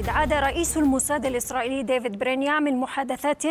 إذ عاد رئيس الموساد الإسرائيلي ديفيد برينيا من محادثات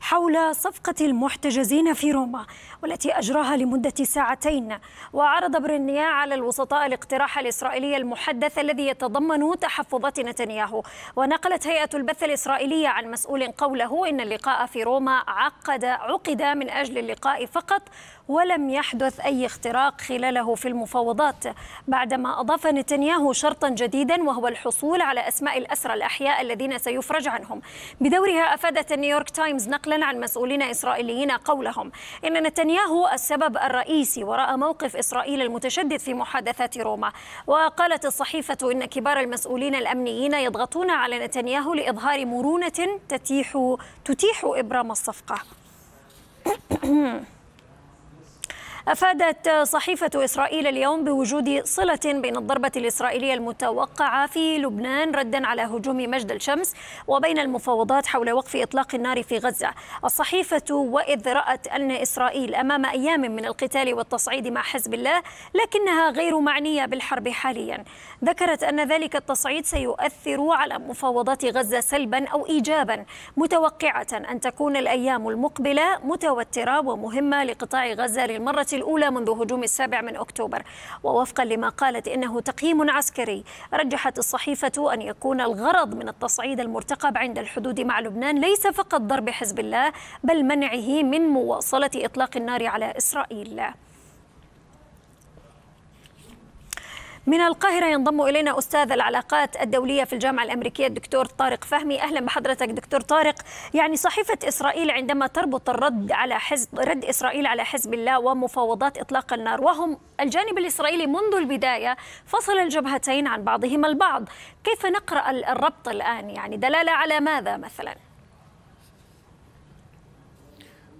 حول صفقة المحتجزين في روما والتي أجراها لمدة ساعتين وعرض برينيا على الوسطاء الاقتراح الإسرائيلي المحدث الذي يتضمن تحفظات نتنياهو ونقلت هيئة البث الإسرائيلية عن مسؤول قوله إن اللقاء في روما عقد عقد من أجل اللقاء فقط ولم يحدث أي اختراق خلاله في المفاوضات بعدما أضاف نتنياهو شرطا جديدا وهو الحصول على أسماء الأسرى مصر الأحياء الذين سيفرج عنهم بدورها أفادت نيويورك تايمز نقلا عن مسؤولين إسرائيليين قولهم إن نتنياهو السبب الرئيسي وراء موقف إسرائيل المتشدد في محادثات روما وقالت الصحيفة إن كبار المسؤولين الأمنيين يضغطون على نتنياهو لإظهار مرونة تتيح تتيح إبرام الصفقة أفادت صحيفة إسرائيل اليوم بوجود صلة بين الضربة الإسرائيلية المتوقعة في لبنان ردا على هجوم مجد الشمس وبين المفاوضات حول وقف إطلاق النار في غزة الصحيفة وإذ رأت أن إسرائيل أمام أيام من القتال والتصعيد مع حزب الله لكنها غير معنية بالحرب حاليا ذكرت أن ذلك التصعيد سيؤثر على مفاوضات غزة سلبا أو إيجابا متوقعة أن تكون الأيام المقبلة متوترة ومهمة لقطاع غزة للمرة الأولى منذ هجوم السابع من أكتوبر ووفقا لما قالت إنه تقييم عسكري رجحت الصحيفة أن يكون الغرض من التصعيد المرتقب عند الحدود مع لبنان ليس فقط ضرب حزب الله بل منعه من مواصلة إطلاق النار على إسرائيل من القاهرة ينضم إلينا أستاذ العلاقات الدولية في الجامعة الأمريكية الدكتور طارق فهمي أهلا بحضرتك دكتور طارق يعني صحيفة إسرائيل عندما تربط الرد على حزب رد إسرائيل على حزب الله ومفاوضات إطلاق النار وهم الجانب الإسرائيلي منذ البداية فصل الجبهتين عن بعضهما البعض كيف نقرأ الربط الآن يعني دلالة على ماذا مثلاً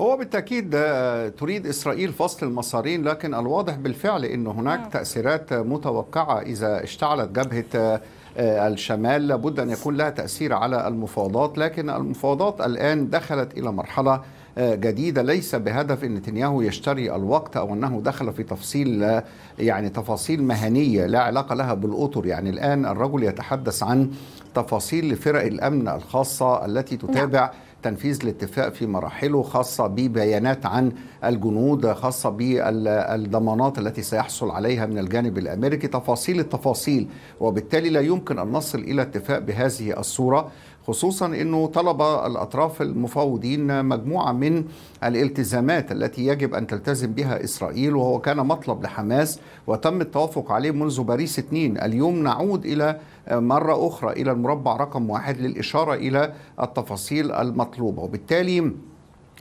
هو بالتأكيد آه، تريد إسرائيل فصل المسارين لكن الواضح بالفعل أن هناك نعم. تأثيرات متوقعة إذا اشتعلت جبهة آه، آه، الشمال لابد أن يكون لها تأثير على المفاوضات لكن المفاوضات الآن دخلت إلى مرحلة جديدة ليس بهدف أن نتنياهو يشتري الوقت أو أنه دخل في تفصيل يعني تفاصيل مهنية لا علاقة لها بالأطر يعني الآن الرجل يتحدث عن تفاصيل لفرق الأمن الخاصة التي تتابع نعم. تنفيذ الاتفاق في مراحله خاصة ببيانات عن الجنود خاصة بالضمانات التي سيحصل عليها من الجانب الأمريكي تفاصيل التفاصيل وبالتالي لا يمكن أن نصل إلى اتفاق بهذه الصورة خصوصا انه طلب الاطراف المفاوضين مجموعه من الالتزامات التي يجب ان تلتزم بها اسرائيل وهو كان مطلب لحماس وتم التوافق عليه منذ باريس 2 اليوم نعود الى مره اخرى الى المربع رقم واحد للاشاره الى التفاصيل المطلوبه وبالتالي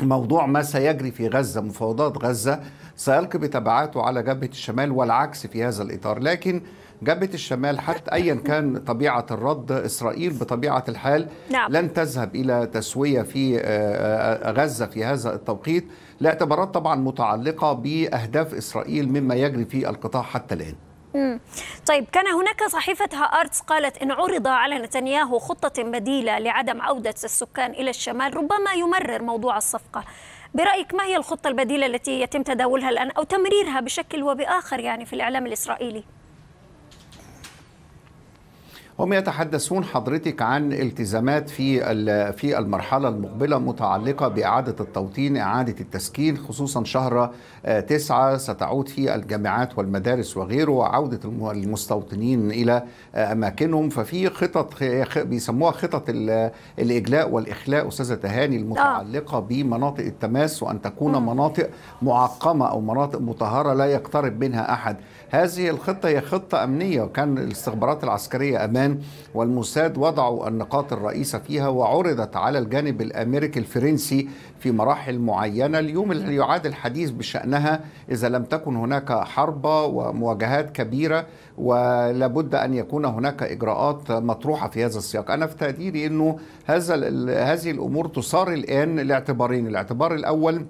موضوع ما سيجري في غزة مفاوضات غزة سيلقي بتبعاته على جبهة الشمال والعكس في هذا الإطار لكن جبهه الشمال حتى ايا كان طبيعه الرد اسرائيل بطبيعه الحال نعم. لن تذهب الى تسويه في آه، آه، آه، غزه في هذا التوقيت لاعتبارات طبعا متعلقه باهداف اسرائيل مما يجري في القطاع حتى الان. طيب كان هناك صحيفة هارتس قالت إن عرض على نتنياهو خطة بديلة لعدم عودة السكان إلى الشمال ربما يمرر موضوع الصفقة برأيك ما هي الخطة البديلة التي يتم تداولها الآن أو تمريرها بشكل وبآخر يعني في الإعلام الإسرائيلي؟ هم يتحدثون حضرتك عن التزامات في في المرحله المقبله متعلقه باعاده التوطين اعاده التسكين خصوصا شهر آه، تسعة ستعود في الجامعات والمدارس وغيره وعوده المستوطنين الى آه، اماكنهم ففي خطط بيسموها خطط الاجلاء والاخلاء استاذه تهاني آه. المتعلقه بمناطق التماس وان تكون مناطق معقمه او مناطق مطهره لا يقترب منها احد هذه الخطة هي خطة أمنية وكان الاستخبارات العسكرية أمان والموساد وضعوا النقاط الرئيسة فيها وعرضت على الجانب الأمريكي الفرنسي في مراحل معينة اليوم اللي يعاد الحديث بشأنها إذا لم تكن هناك حرب ومواجهات كبيرة ولابد أن يكون هناك إجراءات مطروحة في هذا السياق أنا في تقديري أنه هذا هذه الأمور تصار الآن لاعتبارين الاعتبار الأول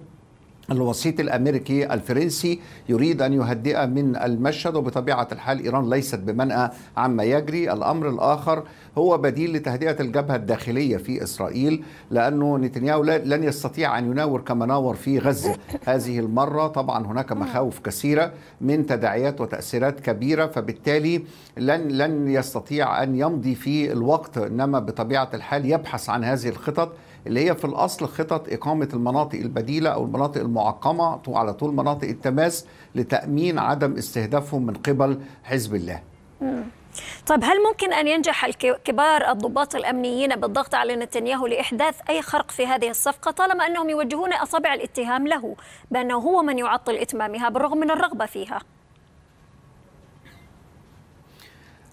الوسيط الامريكي الفرنسي يريد ان يهدئ من المشهد وبطبيعه الحال ايران ليست بمنأى عما يجري، الامر الاخر هو بديل لتهدئه الجبهه الداخليه في اسرائيل لانه نتنياهو لن يستطيع ان يناور كما ناور في غزه هذه المره، طبعا هناك مخاوف كثيره من تداعيات وتاثيرات كبيره فبالتالي لن لن يستطيع ان يمضي في الوقت انما بطبيعه الحال يبحث عن هذه الخطط اللي هي في الاصل خطط اقامه المناطق البديله او المناطق المعقمه على طول مناطق التماس لتامين عدم استهدافهم من قبل حزب الله. طيب هل ممكن أن ينجح كبار الضباط الأمنيين بالضغط على نتنياهو لإحداث أي خرق في هذه الصفقة طالما أنهم يوجهون أصابع الاتهام له بأنه هو من يعطل إتمامها بالرغم من الرغبة فيها؟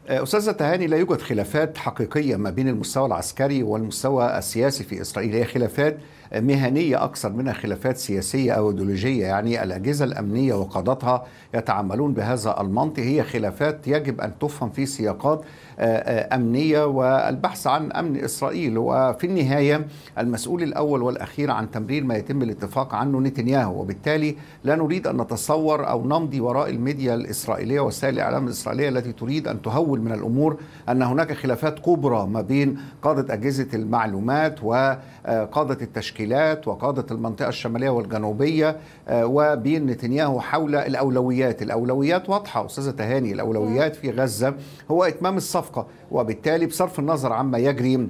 آه، استاذه تهاني لا يوجد خلافات حقيقيه ما بين المستوى العسكري والمستوى السياسي في اسرائيل هي خلافات مهنية أكثر منها خلافات سياسية أو إيديولوجية يعني الأجهزة الأمنية وقادتها يتعاملون بهذا المنطق هي خلافات يجب أن تفهم في سياقات آه، آه، أمنية والبحث عن أمن إسرائيل وفي النهاية المسؤول الأول والأخير عن تمرير ما يتم الاتفاق عنه نتنياهو وبالتالي لا نريد أن نتصور أو نمضي وراء الميديا الإسرائيلية وسائل الإعلام الإسرائيلية التي تريد أن تهول من الأمور أن هناك خلافات كبرى ما بين قادة أجهزة المعلومات وقادة آه، التشكيل التشكيلات وقادة المنطقة الشمالية والجنوبية آه، وبين نتنياهو حول الأولويات الأولويات واضحة أستاذة تهاني الأولويات في غزة هو إتمام الصفقة وبالتالي بصرف النظر عما يجري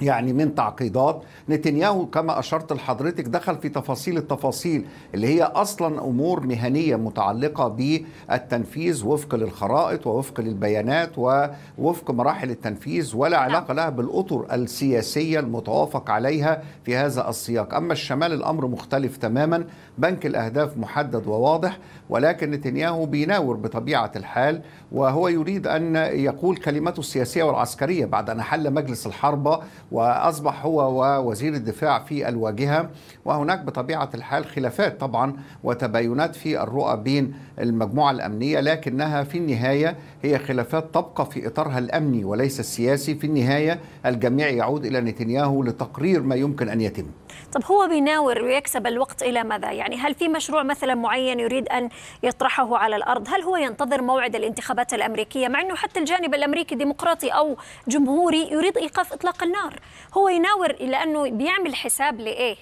يعني من تعقيدات نتنياهو كما أشرت لحضرتك دخل في تفاصيل التفاصيل اللي هي أصلا أمور مهنية متعلقة بالتنفيذ وفق للخرائط ووفق للبيانات ووفق مراحل التنفيذ ولا نعم. علاقة لها بالأطر السياسية المتوافق عليها في هذا السياق أما الشمال الأمر مختلف تماما بنك الأهداف محدد وواضح ولكن نتنياهو بيناور بطبيعة الحال وهو يريد أن يقول كلمته السياسية والعسكرية بعد أن حل مجلس الحربة واصبح هو ووزير الدفاع في الواجهه وهناك بطبيعه الحال خلافات طبعا وتباينات في الرؤى بين المجموعه الامنيه لكنها في النهايه هي خلافات تبقى في إطارها الأمني وليس السياسي في النهاية الجميع يعود إلى نتنياهو لتقرير ما يمكن أن يتم طب هو بيناور ويكسب الوقت إلى ماذا؟ يعني هل في مشروع مثلا معين يريد أن يطرحه على الأرض؟ هل هو ينتظر موعد الانتخابات الأمريكية؟ مع أنه حتى الجانب الأمريكي ديمقراطي أو جمهوري يريد إيقاف إطلاق النار هو يناور لأنه بيعمل حساب لإيه؟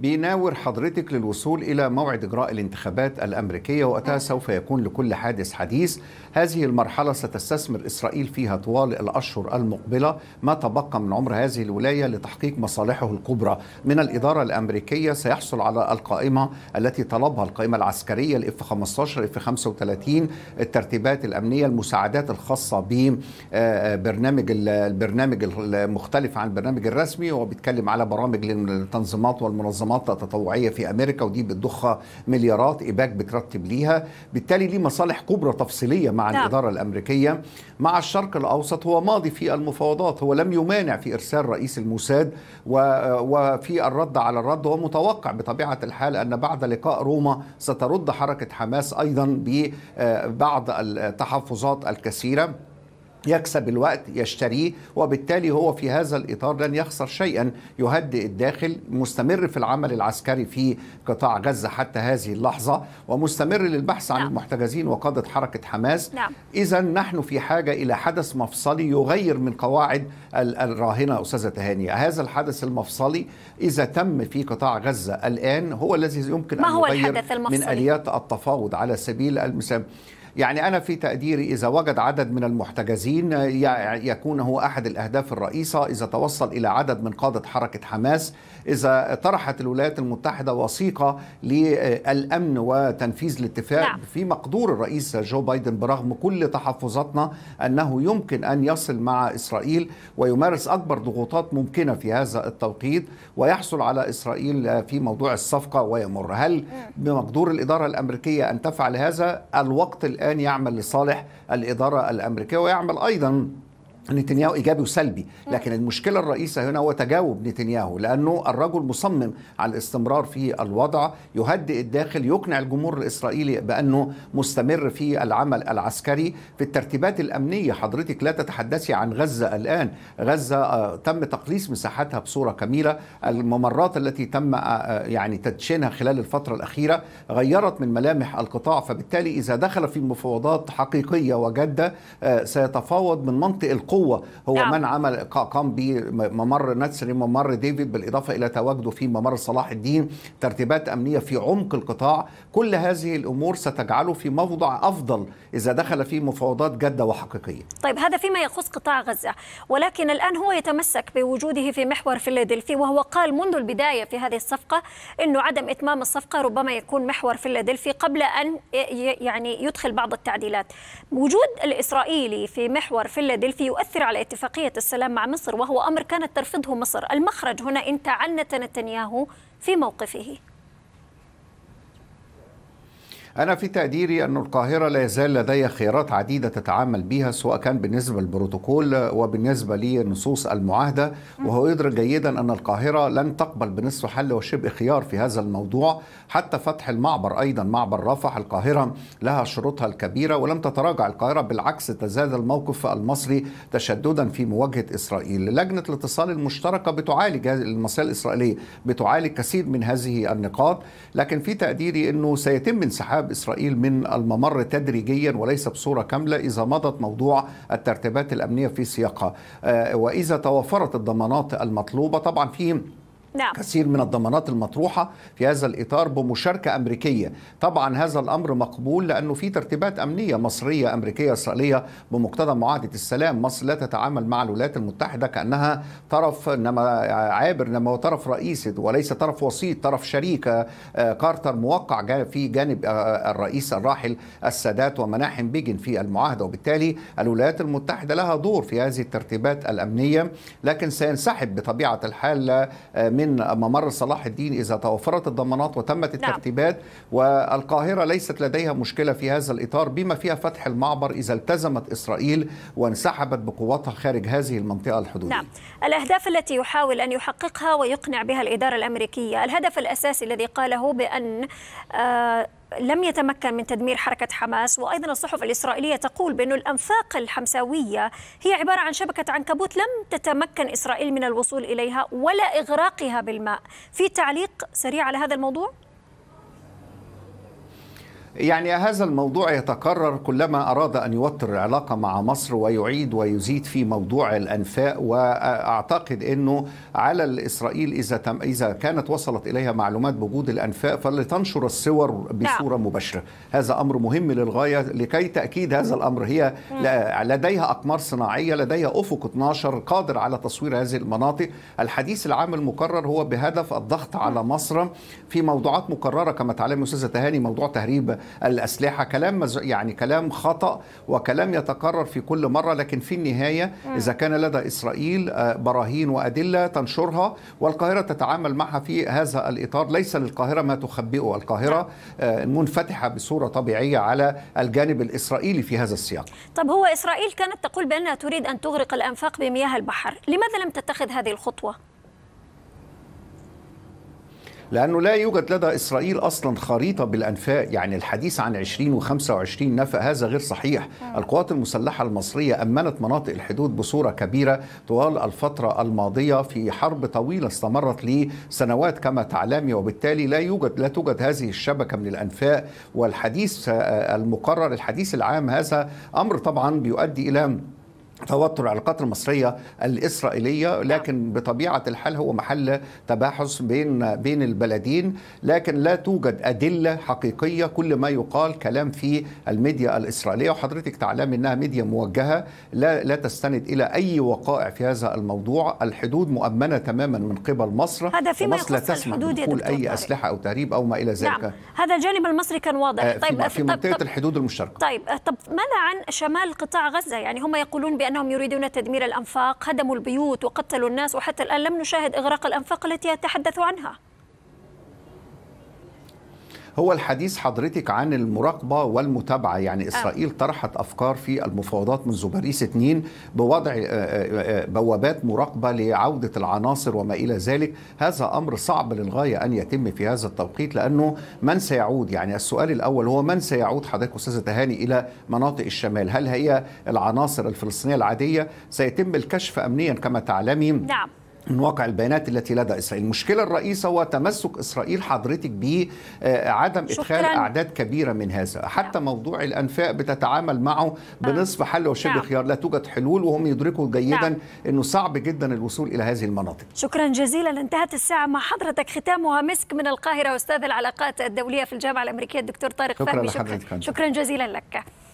بيناور حضرتك للوصول إلى موعد إجراء الانتخابات الأمريكية وقتها نعم. سوف يكون لكل حادث حديث هذه المرحلة ستستثمر إسرائيل فيها طوال الأشهر المقبلة ما تبقى من عمر هذه الولاية لتحقيق مصالحه الكبرى من الإدارة الأمريكية سيحصل على القائمة التي طلبها القائمة العسكرية الاف 15 اف 35 الترتيبات الأمنية المساعدات الخاصة ببرنامج آه، آه، البرنامج المختلف عن البرنامج الرسمي وبيتكلم على برامج للتنظيمات والمنظمات منطقه تطوعيه في امريكا ودي بتضخ مليارات ايباك بترتب ليها بالتالي ليه مصالح كبرى تفصيليه مع نعم. الاداره الامريكيه مع الشرق الاوسط هو ماضي في المفاوضات هو لم يمانع في ارسال رئيس الموساد وفي الرد على الرد ومتوقع بطبيعه الحال ان بعد لقاء روما سترد حركه حماس ايضا ببعض آه، التحفظات الكثيره يكسب الوقت يشتريه وبالتالي هو في هذا الإطار لن يخسر شيئا يهدئ الداخل مستمر في العمل العسكري في قطاع غزة حتى هذه اللحظة ومستمر للبحث عن نعم. المحتجزين وقادة حركة حماس نعم. إذا نحن في حاجة إلى حدث مفصلي يغير من قواعد الراهنة أستاذة تهاني هذا الحدث المفصلي إذا تم في قطاع غزة الآن هو الذي يمكن ما أن هو يغير من آليات التفاوض على سبيل المثال يعني أنا في تقديري إذا وجد عدد من المحتجزين يكون هو أحد الأهداف الرئيسة إذا توصل إلى عدد من قادة حركة حماس إذا طرحت الولايات المتحدة وثيقة للأمن وتنفيذ الاتفاق نعم. في مقدور الرئيس جو بايدن برغم كل تحفظاتنا أنه يمكن أن يصل مع إسرائيل ويمارس أكبر ضغوطات ممكنة في هذا التوقيت ويحصل على إسرائيل في موضوع الصفقة ويمر هل بمقدور الإدارة الأمريكية أن تفعل هذا الوقت الآن يعمل لصالح الإدارة الأمريكية ويعمل أيضا نتنياهو ايجابي وسلبي لكن المشكله الرئيسه هنا هو تجاوب نتنياهو لانه الرجل مصمم على الاستمرار في الوضع يهدئ الداخل يقنع الجمهور الاسرائيلي بانه مستمر في العمل العسكري في الترتيبات الامنيه حضرتك لا تتحدثي عن غزه الان غزه آه، تم تقليص مساحتها بصوره كبيره الممرات التي تم آه، آه، يعني تدشينها خلال الفتره الاخيره غيرت من ملامح القطاع فبالتالي اذا دخل في مفاوضات حقيقيه وجاده سيتفاوض من منطق القوه قوه هو نعم. من عمل قام بممر نسر ممر ديفيد بالاضافه الى تواجده في ممر صلاح الدين ترتيبات امنيه في عمق القطاع كل هذه الامور ستجعله في موضع افضل اذا دخل في مفاوضات جاده وحقيقيه طيب هذا فيما يخص قطاع غزه ولكن الان هو يتمسك بوجوده في محور فيلادلفي وهو قال منذ البدايه في هذه الصفقه انه عدم اتمام الصفقه ربما يكون محور فيلادلفي قبل ان يعني يدخل بعض التعديلات وجود الاسرائيلي في محور فيلادلفي يؤثر على اتفاقية السلام مع مصر وهو أمر كانت ترفضه مصر المخرج هنا إن تعنت نتنياهو في موقفه أنا في تقديري أن القاهرة لا يزال لديها خيارات عديدة تتعامل بها سواء كان بالنسبة للبروتوكول وبالنسبة لنصوص المعاهدة وهو يدرك جيدا أن القاهرة لن تقبل بنصف حل وشبه خيار في هذا الموضوع حتى فتح المعبر أيضا معبر رفح القاهرة لها شروطها الكبيرة ولم تتراجع القاهرة بالعكس تزداد الموقف المصري تشددا في مواجهة إسرائيل لجنة الاتصال المشتركة بتعالج المسائل الإسرائيلية بتعالج كثير من هذه النقاط لكن في تقديري أنه سيتم انسحاب تسحب إسرائيل من الممر تدريجيا وليس بصورة كاملة إذا مضت موضوع الترتيبات الأمنية في سياقها آه، وإذا توفرت الضمانات المطلوبة طبعا في نعم. كثير من الضمانات المطروحة في هذا الإطار بمشاركة أمريكية طبعا هذا الأمر مقبول لأنه في ترتيبات أمنية مصرية أمريكية إسرائيلية بمقتضى معاهدة السلام مصر لا تتعامل مع الولايات المتحدة كأنها طرف إنما عابر إنما هو طرف رئيسي وليس طرف وسيط طرف شريك آه، كارتر موقع في جانب آه، الرئيس الراحل السادات ومناحم بيجن في المعاهدة وبالتالي الولايات المتحدة لها دور في هذه الترتيبات الأمنية لكن سينسحب بطبيعة الحال من آه، من ممر صلاح الدين إذا توفرت الضمانات وتمت نعم. الترتيبات نعم. والقاهرة ليست لديها مشكلة في هذا الإطار بما فيها فتح المعبر إذا التزمت إسرائيل وانسحبت بقواتها خارج هذه المنطقة الحدودية نعم. الأهداف التي يحاول أن يحققها ويقنع بها الإدارة الأمريكية الهدف الأساسي الذي قاله بأن آه لم يتمكن من تدمير حركة حماس وأيضا الصحف الإسرائيلية تقول بأن الأنفاق الحمساوية هي عبارة عن شبكة عنكبوت لم تتمكن إسرائيل من الوصول إليها ولا إغراقها بالماء في تعليق سريع على هذا الموضوع؟ يعني هذا الموضوع يتكرر كلما أراد أن يوتر العلاقة مع مصر ويعيد ويزيد في موضوع الأنفاق وأعتقد أنه على الإسرائيل إذا, تم إذا كانت وصلت إليها معلومات بوجود الأنفاق فلتنشر الصور بصورة نعم. مباشرة هذا أمر مهم للغاية لكي تأكيد هذا الأمر هي لديها أقمار صناعية لديها أفق 12 قادر على تصوير هذه المناطق الحديث العام المكرر هو بهدف الضغط على مصر في موضوعات مكررة كما تعلم أستاذة تهاني موضوع تهريب الأسلحة كلام يعني كلام خطأ وكلام يتكرر في كل مرة لكن في النهاية إذا كان لدى إسرائيل آه، براهين وأدلة تنشرها والقاهرة تتعامل معها في هذا الإطار ليس للقاهرة ما تخبئه القاهرة نعم. آه، منفتحة بصورة طبيعية على الجانب الإسرائيلي في هذا السياق طب هو إسرائيل كانت تقول بأنها تريد أن تغرق الأنفاق بمياه البحر لماذا لم تتخذ هذه الخطوة؟ لأنه لا يوجد لدى إسرائيل أصلا خريطة بالأنفاق يعني الحديث عن 20 و25 نفق هذا غير صحيح آه. القوات المسلحة المصرية أمنت مناطق الحدود بصورة كبيرة طوال الفترة الماضية في حرب طويلة استمرت لسنوات كما تعلمي وبالتالي لا يوجد لا توجد هذه الشبكة من الأنفاق والحديث آه، المقرر الحديث العام هذا أمر طبعا بيؤدي إلى توتر العلاقات المصريه الاسرائيليه لكن بطبيعه الحال هو محل تباحث بين بين البلدين لكن لا توجد ادله حقيقيه كل ما يقال كلام في الميديا الاسرائيليه وحضرتك تعلم انها ميديا موجهه لا لا تستند الى اي وقائع في هذا الموضوع الحدود مؤمنه تماما من قبل مصر هذا فيما مصر لا تسمح بدخول اي اسلحه او تهريب او ما الى ذلك نعم. هذا الجانب المصري كان واضح آه، طيب في, منطقه طيب الحدود المشتركه طيب طب ماذا عن شمال قطاع غزه يعني هم يقولون بأن بأنهم يريدون تدمير الأنفاق هدموا البيوت وقتلوا الناس وحتى الآن لم نشاهد إغراق الأنفاق التي يتحدث عنها هو الحديث حضرتك عن المراقبه والمتابعه يعني آه. اسرائيل طرحت افكار في المفاوضات منذ باريس 2 بوضع آه، آه، بوابات مراقبه لعوده العناصر وما الى ذلك هذا امر صعب للغايه ان يتم في هذا التوقيت لانه من سيعود يعني السؤال الاول هو من سيعود حضرتك استاذه تهاني الى مناطق الشمال هل هي العناصر الفلسطينيه العاديه سيتم الكشف امنيا كما تعلمي نعم من واقع البيانات التي لدى اسرائيل، المشكله الرئيسه هو تمسك اسرائيل حضرتك بعدم آه، ادخال اعداد كبيره من هذا، حتى نعم. موضوع الانفاق بتتعامل معه آه. بنصف حل وشبه نعم. خيار، لا توجد حلول وهم يدركوا جيدا نعم. انه صعب جدا الوصول الى هذه المناطق. شكرا جزيلا، انتهت الساعه مع حضرتك ختامها مسك من القاهره استاذ العلاقات الدوليه في الجامعه الامريكيه الدكتور طارق شكرا فهمي شكرا, شكرا جزيلا لك.